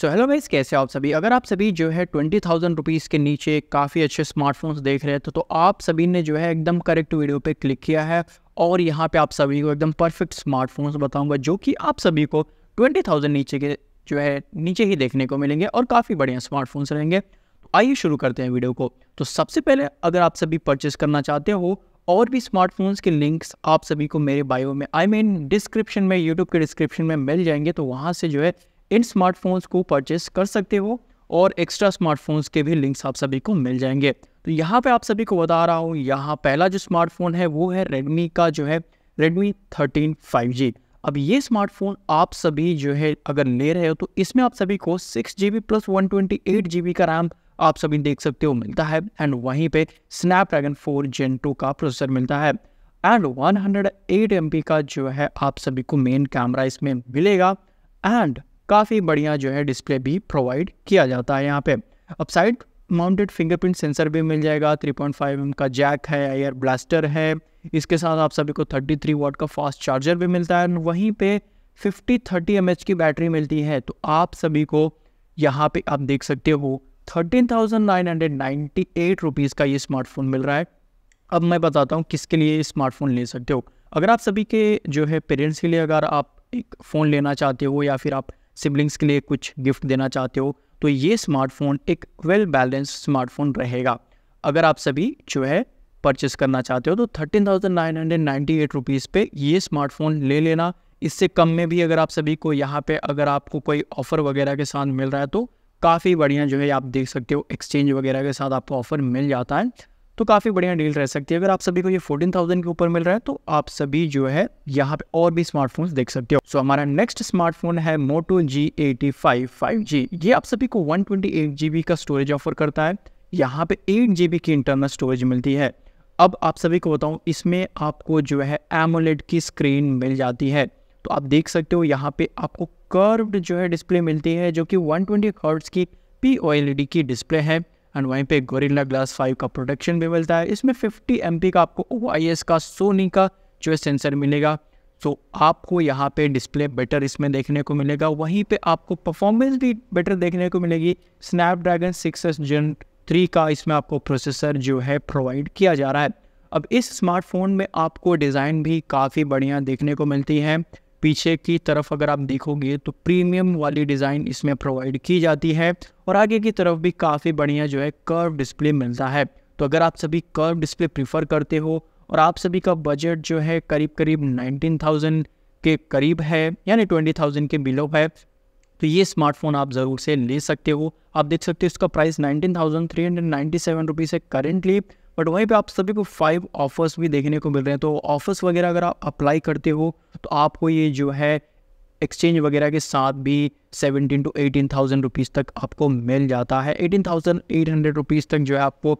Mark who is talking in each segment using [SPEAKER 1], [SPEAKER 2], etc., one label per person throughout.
[SPEAKER 1] so hello guys कैसे आप सभी अगर आप सभी जो है ट्वेंटी थाउजेंड रुपीज़ के नीचे काफ़ी अच्छे स्मार्टफोन्स देख रहे थे तो, तो आप सभी ने जो है एकदम करेक्ट वीडियो पे क्लिक किया है और यहाँ पे आप सभी को एकदम परफेक्ट स्मार्टफोन्स बताऊंगा जो कि आप सभी को ट्वेंटी थाउजेंड नीचे के जो है नीचे ही देखने को मिलेंगे और काफ़ी बढ़िया स्मार्टफोन्स रहेंगे तो आइए शुरू करते हैं वीडियो को तो सबसे पहले अगर आप सभी परचेस करना चाहते हो और भी स्मार्टफोन्स के लिंक्स आप सभी को मेरे बायो में आई मीन डिस्क्रिप्शन में यूट्यूब के डिस्क्रिप्शन में मिल जाएंगे तो वहाँ से जो है इन स्मार्टफोन्स को परचेस कर सकते हो और एक्स्ट्रा स्मार्टफोन्स के भी लिंक्स आप सभी को मिल जाएंगे तो यहाँ पे आप सभी को बता रहा हूँ यहाँ पहला जो स्मार्टफोन है वो है रेडमी का जो है Redmi 13 5G अब ये स्मार्टफोन आप सभी जो है अगर ले रहे हो तो इसमें आप सभी को six G B plus one twenty eight G B का रैम आप सभी देख सकते हो मिलता है एंड वहीं पे स्नैपड्रैगन फोर जेन टू का प्रोसेसर मिलता है and one hundred eight M P का जो है आप सभी को मेन कैमरा इसमें मिलेगा एंड काफ़ी बढ़िया जो है डिस्प्ले भी प्रोवाइड किया जाता है यहाँ पे साइड माउंटेड फिंगरप्रिंट सेंसर भी मिल जाएगा 3.5 पॉइंट का जैक है एयर ब्लास्टर है इसके साथ आप सभी को 33 वाट का फास्ट चार्जर भी मिलता है वहीं पे 50 30 एम की बैटरी मिलती है तो आप सभी को यहाँ पे आप देख सकते हो thirteen thousand nine hundred ninety eight rupees का ये स्मार्टफोन मिल रहा है अब मैं बताता हूँ किसके लिए स्मार्टफोन ले सकते हो अगर आप सभी के जो है पेरेंट्स के लिए अगर आप एक फ़ोन लेना चाहते हो या फिर आप सिबलिंग्स के लिए कुछ गिफ्ट देना चाहते हो तो ये स्मार्टफोन एक वेल बैलेंस स्मार्टफोन रहेगा अगर आप सभी जो है परचेस करना चाहते हो तो thirteen thousand nine hundred ninety eight rupees पे ये स्मार्टफोन ले लेना इससे कम में भी अगर आप सभी को यहाँ पे अगर आपको कोई ऑफ़र वगैरह के साथ मिल रहा है तो काफ़ी बढ़िया जो है आप देख सकते हो एक्सचेंज वगैरह के साथ आपको ऑफ़र मिल जाता है तो काफ़ी बढ़िया डील रह सकती है अगर आप सभी को ये फोर्टीन थाउजेंड के ऊपर मिल रहा है तो आप सभी जो है यहाँ पे और भी स्मार्टफोन्स देख सकते हो सो so, हमारा नेक्स्ट स्मार्टफोन है Moto G eighty five five G ये आप सभी को वन ट्वेंटी एट का स्टोरेज ऑफर करता है यहाँ पे एट जी की इंटरनल स्टोरेज मिलती है अब आप सभी को बताऊँ इसमें आपको जो है एमोलेड की स्क्रीन मिल जाती है तो आप देख सकते हो यहाँ पे आपको कर्व्ड जो है डिस्प्ले मिलती है जो कि 120 हर्ट्ज़ की पी e की डिस्प्ले है एंड वहीं पे गोरिल्ला ग्लास फाइव का प्रोटेक्शन भी मिलता है इसमें फिफ्टी एम का आपको ओ का सोनी का जो है सेंसर मिलेगा तो so, आपको यहाँ पे डिस्प्ले बेटर इसमें देखने को मिलेगा वहीं पे आपको परफॉर्मेंस भी बेटर देखने को मिलेगी Snapdragon six S Gen three का इसमें आपको प्रोसेसर जो है प्रोवाइड किया जा रहा है अब इस स्मार्टफोन में आपको डिज़ाइन भी काफ़ी बढ़िया देखने को मिलती है पीछे की तरफ अगर आप देखोगे तो प्रीमियम वाली डिज़ाइन इसमें प्रोवाइड की जाती है और आगे की तरफ भी काफ़ी बढ़िया जो है कर्व डिस्प्ले मिलता है तो अगर आप सभी कर्व डिस्प्ले प्रीफर करते हो और आप सभी का बजट जो है करीब करीब 19,000 के करीब है यानी 20,000 के बिलो है तो ये स्मार्टफोन आप ज़रूर से ले सकते हो आप देख सकते हो इसका price nineteen thousand three hundred ninety seven rupees है करेंटली बट वहीं पे आप सभी को फाइव ऑफर्स भी देखने को मिल रहे हैं तो ऑफर्स वगैरह अगर आप अप्लाई करते हो तो आपको ये जो है एक्सचेंज वगैरह के साथ भी seventeen to eighteen thousand rupees तक आपको मिल जाता है eighteen thousand eight hundred rupees तक जो है आपको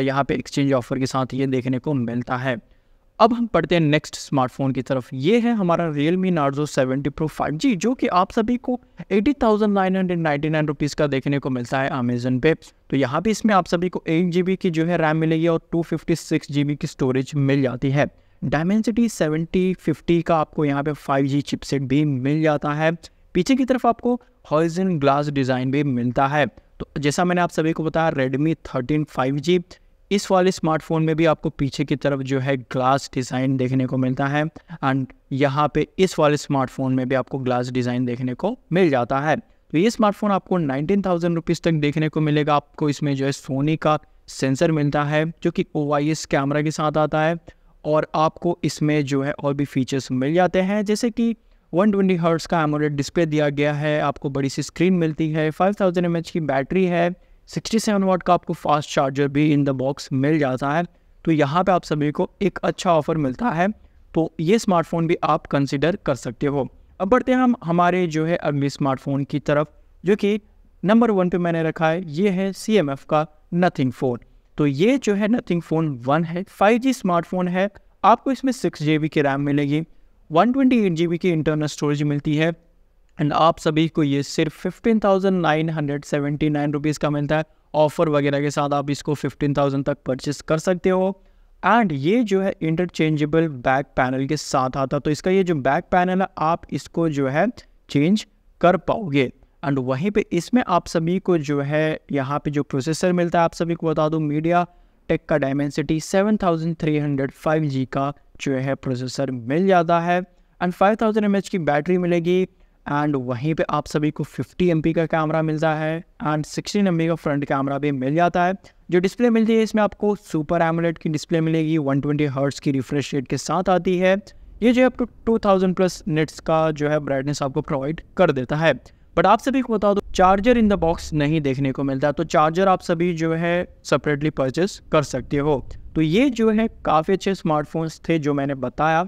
[SPEAKER 1] यहाँ पे एक्सचेंज ऑफर के साथ ये देखने को मिलता है अब हम पढ़ते हैं नेक्स्ट स्मार्टफोन की तरफ ये है हमारा Realme Narzo seventy Pro five G जो कि आप सभी को eighty thousand nine hundred ninety nine rupees का देखने को मिलता है अमेजन पे तो यहाँ भी इसमें आप सभी को एट जी बी की जो है रैम मिलेगी और two fifty six G B की स्टोरेज मिल जाती है डायमेंसिटी सेवेंटी फिफ्टी का आपको यहाँ पे फाइव जी चिपसेट भी मिल जाता है पीछे की तरफ आपको हॉइजन ग्लास डिज़ाइन भी मिलता है तो जैसा मैंने आप सभी को बताया रेडमी 13 5G इस वाले स्मार्टफोन में भी आपको पीछे की तरफ जो है ग्लास डिज़ाइन देखने को मिलता है एंड यहाँ पे इस वाले स्मार्टफोन में भी आपको ग्लास डिज़ाइन देखने को मिल जाता है तो ये स्मार्टफोन आपको नाइनटीन थाउजेंड रुपीज़ तक देखने को मिलेगा आपको इसमें जो है सोनी का सेंसर मिलता है जो कि ओ कैमरा के साथ आता है और आपको इसमें जो है और भी फीचर्स मिल जाते हैं जैसे कि 120 ट्वेंटी हर्ट्स का एमोरेड डिस्प्ले दिया गया है आपको बड़ी सी स्क्रीन मिलती है 5000 थाउजेंड की बैटरी है 67 वाट का आपको फास्ट चार्जर भी इन द बॉक्स मिल जाता है तो यहाँ पे आप सभी को एक अच्छा ऑफर मिलता है तो ये स्मार्टफोन भी आप कंसिडर कर सकते हो अब बढ़ते हैं हम हमारे जो है अगले स्मार्टफोन की तरफ जो कि नंबर वन पर मैंने रखा है ये है सी का नथिंग फ़ोन तो ये जो है नथिंग फ़ोन वन है फाइव जी स्मार्टफोन है आपको इसमें सिक्स जी बी की रैम मिलेगी one twenty eight G B की इंटरनल स्टोरेज मिलती है एंड आप सभी को ये सिर्फ fifteen thousand nine hundred seventy nine rupees का मिलता है ऑफ़र वगैरह के साथ आप इसको फिफ्टीन थाउजेंड तक परचेस कर सकते हो एंड ये जो है इंटरचेंजेबल बैक पैनल के साथ आता तो इसका ये जो बैक पैनल है आप इसको जो है चेंज कर पाओगे एंड वहीं पे इसमें आप सभी को जो है यहाँ पे जो प्रोसेसर मिलता है आप सभी को बता दूँ मीडिया टेक का Dimensity seven thousand three hundred five G का जो है प्रोसेसर मिल जाता है and five thousand M H की बैटरी मिलेगी एंड वहीं पे आप सभी को फिफ्टी एम पी का कैमरा मिलता है एंड सिक्सटीन एम पी का फ्रंट कैमरा भी मिल जाता है जो डिस्प्ले मिलती है इसमें आपको सुपर एमुलेट की डिस्प्ले मिलेगी वन ट्वेंटी हर्ट्स की रिफ्रेश रेट के साथ आती है ये जो है आपको थाउजेंड प्लस नेट्स का जो है ब्राइटनेस आपको प्रोवाइड कर देता है बट आप सभी को बता दो चार्जर इन द बॉक्स नहीं देखने को मिलता तो चार्जर आप सभी जो है सेपरेटली परचेस कर सकते हो तो ये जो है काफ़ी अच्छे स्मार्टफोन्स थे जो मैंने बताया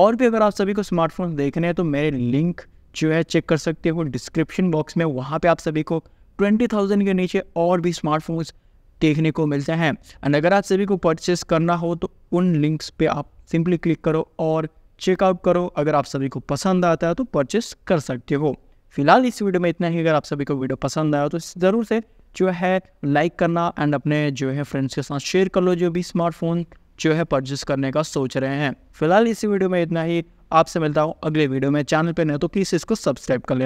[SPEAKER 1] और भी अगर आप सभी को स्मार्टफोन्स देखने हैं तो मेरे लिंक जो है चेक कर सकते हो डिस्क्रिप्शन बॉक्स में वहाँ पे आप सभी को ट्वेंटी थाउजेंड के नीचे और भी स्मार्टफोन्स देखने को मिलते हैं एंड अगर आप सभी को परचेस करना हो तो उन लिंक्स पे आप सिंपली क्लिक करो और चेकआउट करो अगर आप सभी को पसंद आता है तो परचेस कर सकते हो फिलहाल इस वीडियो में इतना ही अगर आप सभी को वीडियो पसंद आया तो ज़रूर से जो है लाइक करना एंड अपने जो है फ्रेंड्स के साथ शेयर कर लो जो भी स्मार्टफोन जो है परचेस करने का सोच रहे हैं फिलहाल इसी वीडियो में इतना ही आपसे मिलता हूँ अगले वीडियो में चैनल पर नहीं तो प्लीज़ इसको सब्सक्राइब कर लेना